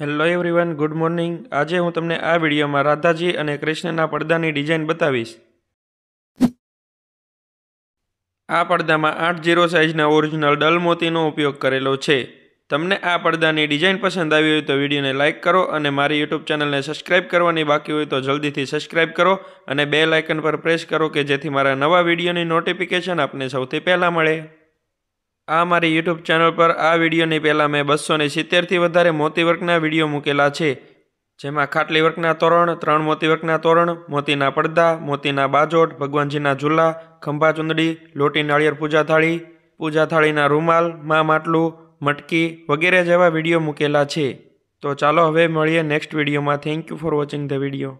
hello everyone good morning આજે હું તમને આ વિડીયોમાં રાધાજી અને કૃષ્ણના પડદાની ડિઝાઇન બતાવીશ આ પડદામાં આઠ જીરો સાઇઝના ઓરિજિનલ ડલ મોતીનો ઉપયોગ કરેલો છે તમને આ પડદાની ડિઝાઇન પસંદ આવી હોય તો વિડીયોને લાઇક કરો અને મારી યુટ્યુબ ચેનલને સબસ્ક્રાઇબ કરવાની બાકી હોય તો જલ્દીથી સબસ્ક્રાઇબ કરો અને બે લાઇકન પર પ્રેસ કરો કે જેથી મારા નવા વિડીયોની નોટિફિકેશન આપને સૌથી પહેલાં મળે આ મારી યુટ્યુબ ચેનલ પર આ વિડીયોની પહેલાં મેં બસો ને સિત્તેરથી વધારે મોતીવર્કના વિડીયો મૂકેલા છે જેમાં ખાટલી વર્કના તોરણ ત્રણ મોતીવર્કના તોરણ મોતીના પડદા મોતીના બાજોટ ભગવાનજીના ઝૂલા ખંભા ચુંદડી લોટી નાળિયેર પૂજા થાળી પૂજા થાળીના રૂમાલ મા માટલું મટકી વગેરે જેવા વિડીયો મૂકેલા છે તો ચાલો હવે મળીએ નેક્સ્ટ વિડીયોમાં thank you for watching the video